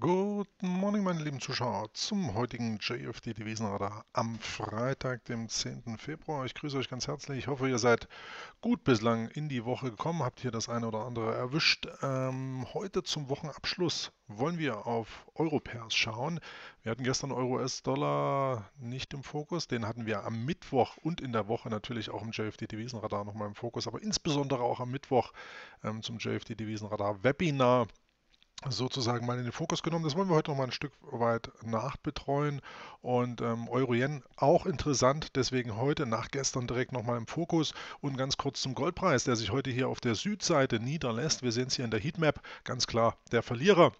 Guten Morgen, meine lieben Zuschauer, zum heutigen JFD Devisenradar am Freitag, dem 10. Februar. Ich grüße euch ganz herzlich. Ich hoffe, ihr seid gut bislang in die Woche gekommen, habt hier das eine oder andere erwischt. Ähm, heute zum Wochenabschluss wollen wir auf Europairs schauen. Wir hatten gestern Euro-US-Dollar nicht im Fokus. Den hatten wir am Mittwoch und in der Woche natürlich auch im JFD-Devisenradar nochmal im Fokus, aber insbesondere auch am Mittwoch ähm, zum JFD-Devisenradar-Webinar sozusagen mal in den Fokus genommen. Das wollen wir heute noch mal ein Stück weit nachbetreuen und ähm, Euro-Yen auch interessant, deswegen heute nach gestern direkt noch mal im Fokus und ganz kurz zum Goldpreis, der sich heute hier auf der Südseite niederlässt. Wir sehen es hier in der Heatmap, ganz klar der Verlierer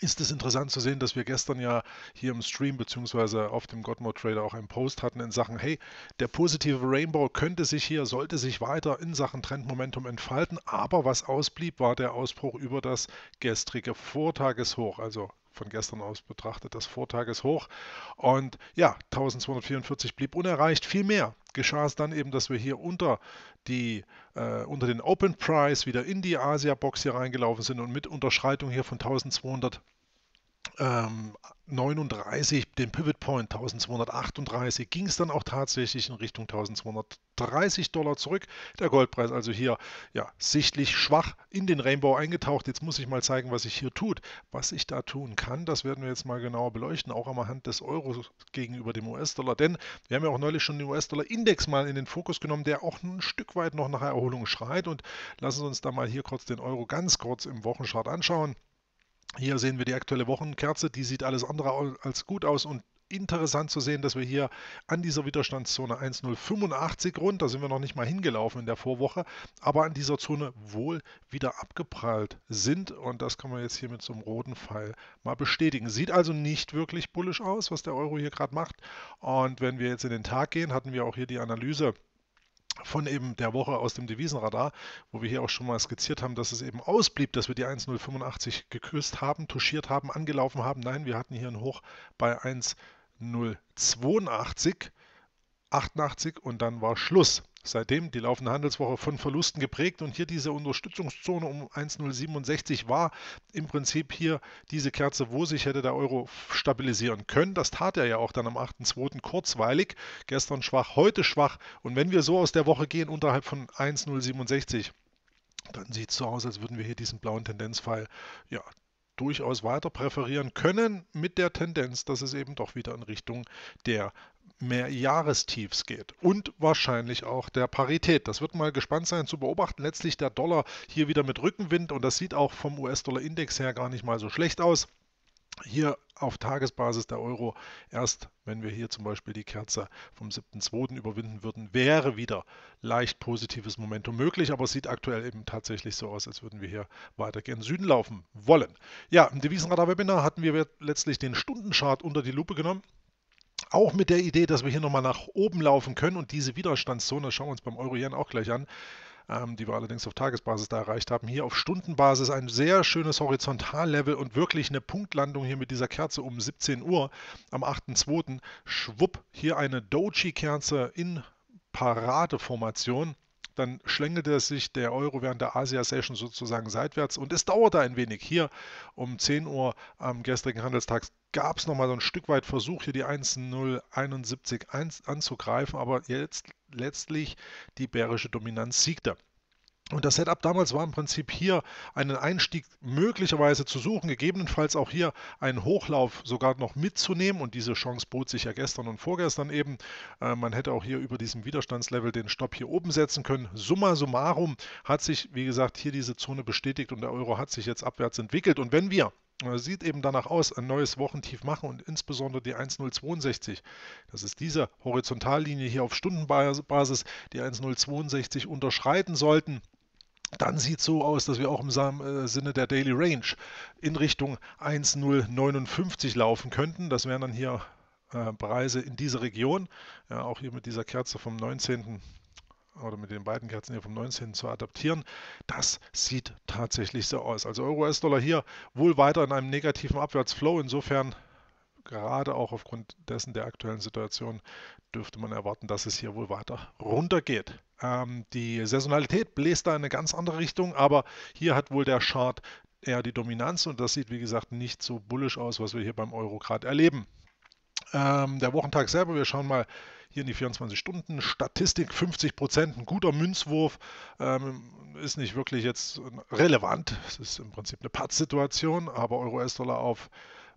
ist es interessant zu sehen, dass wir gestern ja hier im Stream bzw. auf dem Godmode Trader auch einen Post hatten in Sachen, hey, der positive Rainbow könnte sich hier, sollte sich weiter in Sachen Trendmomentum entfalten, aber was ausblieb, war der Ausbruch über das gestrige Vortageshoch, also von gestern aus betrachtet das Vortages Und ja, 1244 blieb unerreicht. Vielmehr geschah es dann eben, dass wir hier unter, die, äh, unter den Open Price wieder in die Asia-Box hier reingelaufen sind und mit Unterschreitung hier von 1200 ähm, 39, den Pivot Point 1238, ging es dann auch tatsächlich in Richtung 1230 Dollar zurück. Der Goldpreis also hier ja sichtlich schwach in den Rainbow eingetaucht. Jetzt muss ich mal zeigen, was sich hier tut. Was ich da tun kann, das werden wir jetzt mal genauer beleuchten, auch anhand des Euros gegenüber dem US-Dollar. Denn wir haben ja auch neulich schon den US-Dollar-Index mal in den Fokus genommen, der auch ein Stück weit noch nach Erholung schreit. Und lassen Sie uns da mal hier kurz den Euro ganz kurz im Wochenchart anschauen. Hier sehen wir die aktuelle Wochenkerze, die sieht alles andere als gut aus und interessant zu sehen, dass wir hier an dieser Widerstandszone 1085 rund, da sind wir noch nicht mal hingelaufen in der Vorwoche, aber an dieser Zone wohl wieder abgeprallt sind und das kann man jetzt hier mit so einem roten Pfeil mal bestätigen. Sieht also nicht wirklich bullisch aus, was der Euro hier gerade macht und wenn wir jetzt in den Tag gehen, hatten wir auch hier die Analyse, von eben der Woche aus dem Devisenradar, wo wir hier auch schon mal skizziert haben, dass es eben ausblieb, dass wir die 1,085 geküsst haben, touchiert haben, angelaufen haben. Nein, wir hatten hier einen Hoch bei 1,082. 88 und dann war Schluss. Seitdem die laufende Handelswoche von Verlusten geprägt und hier diese Unterstützungszone um 1,067 war im Prinzip hier diese Kerze, wo sich hätte der Euro stabilisieren können. Das tat er ja auch dann am 8.2. kurzweilig. Gestern schwach, heute schwach. Und wenn wir so aus der Woche gehen, unterhalb von 1,067, dann sieht es so aus, als würden wir hier diesen blauen Tendenzpfeil ja, durchaus weiter präferieren können, mit der Tendenz, dass es eben doch wieder in Richtung der mehr Jahrestiefs geht und wahrscheinlich auch der Parität. Das wird mal gespannt sein zu beobachten. Letztlich der Dollar hier wieder mit Rückenwind und das sieht auch vom US-Dollar-Index her gar nicht mal so schlecht aus. Hier auf Tagesbasis der Euro erst, wenn wir hier zum Beispiel die Kerze vom 7.2. überwinden würden, wäre wieder leicht positives Momentum möglich, aber es sieht aktuell eben tatsächlich so aus, als würden wir hier weiter gen Süden laufen wollen. Ja, im Devisenradar-Webinar hatten wir letztlich den Stundenchart unter die Lupe genommen auch mit der Idee, dass wir hier nochmal nach oben laufen können und diese Widerstandszone, schauen wir uns beim Euro-Yen auch gleich an, ähm, die wir allerdings auf Tagesbasis da erreicht haben, hier auf Stundenbasis ein sehr schönes Horizontallevel und wirklich eine Punktlandung hier mit dieser Kerze um 17 Uhr am 8.2. Schwupp, hier eine Doji-Kerze in Paradeformation dann schlängelte sich der Euro während der Asia-Session sozusagen seitwärts und es dauerte ein wenig. Hier um 10 Uhr am gestrigen Handelstag gab es nochmal so ein Stück weit Versuch, hier die 1.071 anzugreifen, aber jetzt letztlich die bärische Dominanz siegte. Und das Setup damals war im Prinzip hier einen Einstieg möglicherweise zu suchen, gegebenenfalls auch hier einen Hochlauf sogar noch mitzunehmen. Und diese Chance bot sich ja gestern und vorgestern eben. Äh, man hätte auch hier über diesem Widerstandslevel den Stopp hier oben setzen können. Summa summarum hat sich, wie gesagt, hier diese Zone bestätigt und der Euro hat sich jetzt abwärts entwickelt. Und wenn wir äh, sieht eben danach aus, ein neues Wochentief machen und insbesondere die 1062. Das ist diese Horizontallinie hier auf Stundenbasis, die 1062 unterschreiten sollten dann sieht es so aus, dass wir auch im äh, Sinne der Daily Range in Richtung 1,059 laufen könnten. Das wären dann hier äh, Preise in dieser Region. Ja, auch hier mit dieser Kerze vom 19 oder mit den beiden Kerzen hier vom 19. zu adaptieren. Das sieht tatsächlich so aus. Also Euro-US-Dollar hier wohl weiter in einem negativen Abwärtsflow. Insofern gerade auch aufgrund dessen der aktuellen Situation dürfte man erwarten, dass es hier wohl weiter runtergeht. Ähm, die Saisonalität bläst da in eine ganz andere Richtung, aber hier hat wohl der Chart eher die Dominanz und das sieht, wie gesagt, nicht so bullisch aus, was wir hier beim Euro gerade erleben. Ähm, der Wochentag selber, wir schauen mal hier in die 24-Stunden. Statistik 50 Prozent, ein guter Münzwurf, ähm, ist nicht wirklich jetzt relevant. Es ist im Prinzip eine Patz-Situation, aber Euro-US-Dollar auf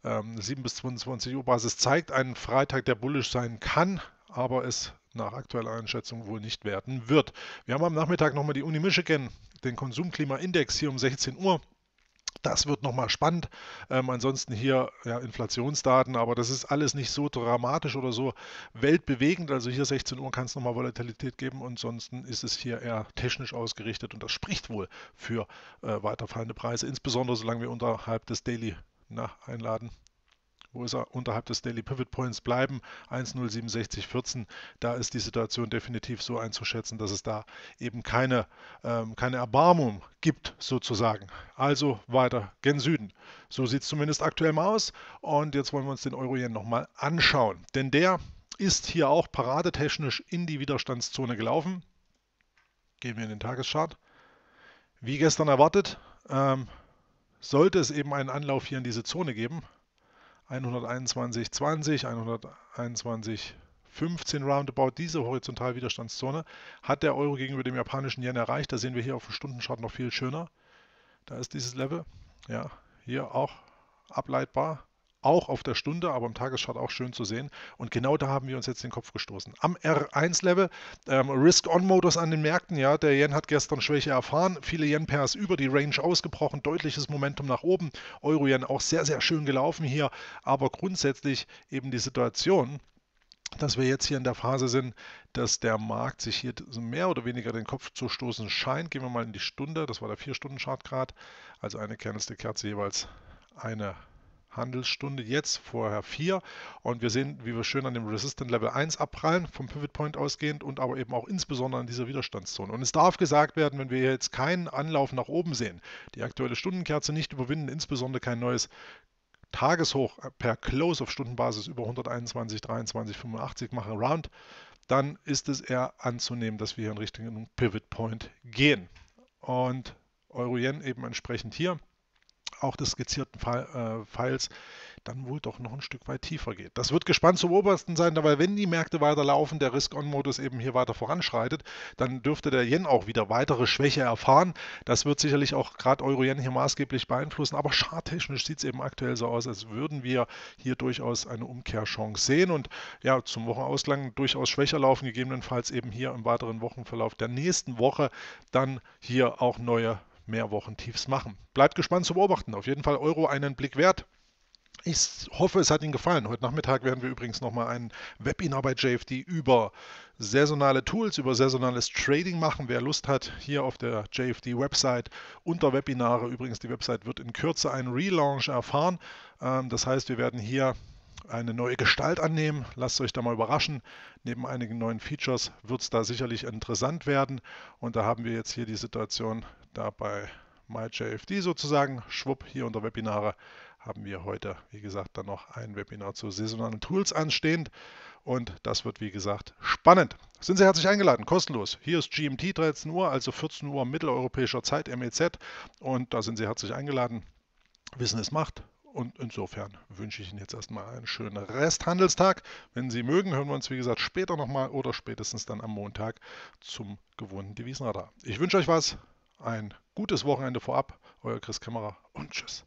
7 ähm, bis 22 Uhr Basis zeigt einen Freitag, der bullisch sein kann, aber es nach aktueller Einschätzung wohl nicht werden wird. Wir haben am Nachmittag nochmal die Uni Michigan, den Konsumklimaindex hier um 16 Uhr. Das wird nochmal spannend. Ähm, ansonsten hier ja, Inflationsdaten, aber das ist alles nicht so dramatisch oder so weltbewegend. Also hier 16 Uhr kann es nochmal Volatilität geben. Ansonsten ist es hier eher technisch ausgerichtet und das spricht wohl für äh, weiterfallende Preise, insbesondere solange wir unterhalb des Daily na, einladen wo es unterhalb des Daily Pivot Points bleiben, 1,06714, da ist die Situation definitiv so einzuschätzen, dass es da eben keine, ähm, keine Erbarmung gibt, sozusagen. Also weiter gen Süden. So sieht es zumindest aktuell mal aus. Und jetzt wollen wir uns den Euro-Yen nochmal anschauen. Denn der ist hier auch paradetechnisch in die Widerstandszone gelaufen. Gehen wir in den Tageschart. Wie gestern erwartet, ähm, sollte es eben einen Anlauf hier in diese Zone geben, 12120, 20, 121, 15 Roundabout, diese Horizontalwiderstandszone, hat der Euro gegenüber dem japanischen Yen erreicht. Da sehen wir hier auf dem Stundenchart noch viel schöner. Da ist dieses Level. Ja, hier auch ableitbar auch auf der Stunde, aber im Tagesschart auch schön zu sehen. Und genau da haben wir uns jetzt den Kopf gestoßen. Am R1-Level, ähm, Risk-On-Modus an den Märkten, ja, der Yen hat gestern Schwäche erfahren, viele Yen-Pairs über die Range ausgebrochen, deutliches Momentum nach oben, Euro-Yen auch sehr, sehr schön gelaufen hier, aber grundsätzlich eben die Situation, dass wir jetzt hier in der Phase sind, dass der Markt sich hier mehr oder weniger den Kopf zu stoßen scheint. Gehen wir mal in die Stunde, das war der 4-Stunden-Chart gerade, also eine Candlestick-Kerze jeweils eine Handelsstunde jetzt, vorher 4. Und wir sehen, wie wir schön an dem Resistant Level 1 abprallen, vom Pivot Point ausgehend und aber eben auch insbesondere an dieser Widerstandszone. Und es darf gesagt werden, wenn wir jetzt keinen Anlauf nach oben sehen, die aktuelle Stundenkerze nicht überwinden, insbesondere kein neues Tageshoch per Close auf Stundenbasis über 121, 23, 85 machen, Round, dann ist es eher anzunehmen, dass wir hier in Richtung Pivot Point gehen. Und Euro-Yen eben entsprechend hier auch des skizzierten äh, Pfeils dann wohl doch noch ein Stück weit tiefer geht. Das wird gespannt zum Obersten sein, dabei wenn die Märkte weiter laufen, der Risk-On-Modus eben hier weiter voranschreitet, dann dürfte der Yen auch wieder weitere Schwäche erfahren. Das wird sicherlich auch gerade Euro-Yen hier maßgeblich beeinflussen, aber charttechnisch sieht es eben aktuell so aus, als würden wir hier durchaus eine Umkehrchance sehen und ja, zum Wochenausgang durchaus schwächer laufen, gegebenenfalls eben hier im weiteren Wochenverlauf der nächsten Woche dann hier auch neue mehr Wochen Tiefs machen. Bleibt gespannt zu beobachten. Auf jeden Fall Euro einen Blick wert. Ich hoffe, es hat Ihnen gefallen. Heute Nachmittag werden wir übrigens nochmal ein Webinar bei JFD über saisonale Tools, über saisonales Trading machen. Wer Lust hat, hier auf der JFD-Website unter Webinare. Übrigens, die Website wird in Kürze einen Relaunch erfahren. Ähm, das heißt, wir werden hier eine neue Gestalt annehmen. Lasst euch da mal überraschen. Neben einigen neuen Features wird es da sicherlich interessant werden. Und da haben wir jetzt hier die Situation, da bei MyJFD sozusagen. Schwupp, hier unter Webinare haben wir heute, wie gesagt, dann noch ein Webinar zu saisonalen Tools anstehend. Und das wird, wie gesagt, spannend. Sind Sie herzlich eingeladen, kostenlos. Hier ist GMT 13 Uhr, also 14 Uhr mitteleuropäischer Zeit, MEZ. Und da sind Sie herzlich eingeladen. Wissen es macht. Und insofern wünsche ich Ihnen jetzt erstmal einen schönen Resthandelstag. Wenn Sie mögen, hören wir uns, wie gesagt, später nochmal oder spätestens dann am Montag zum gewohnten Devisenradar. Ich wünsche euch was ein gutes Wochenende vorab. Euer Chris Kämmerer und tschüss.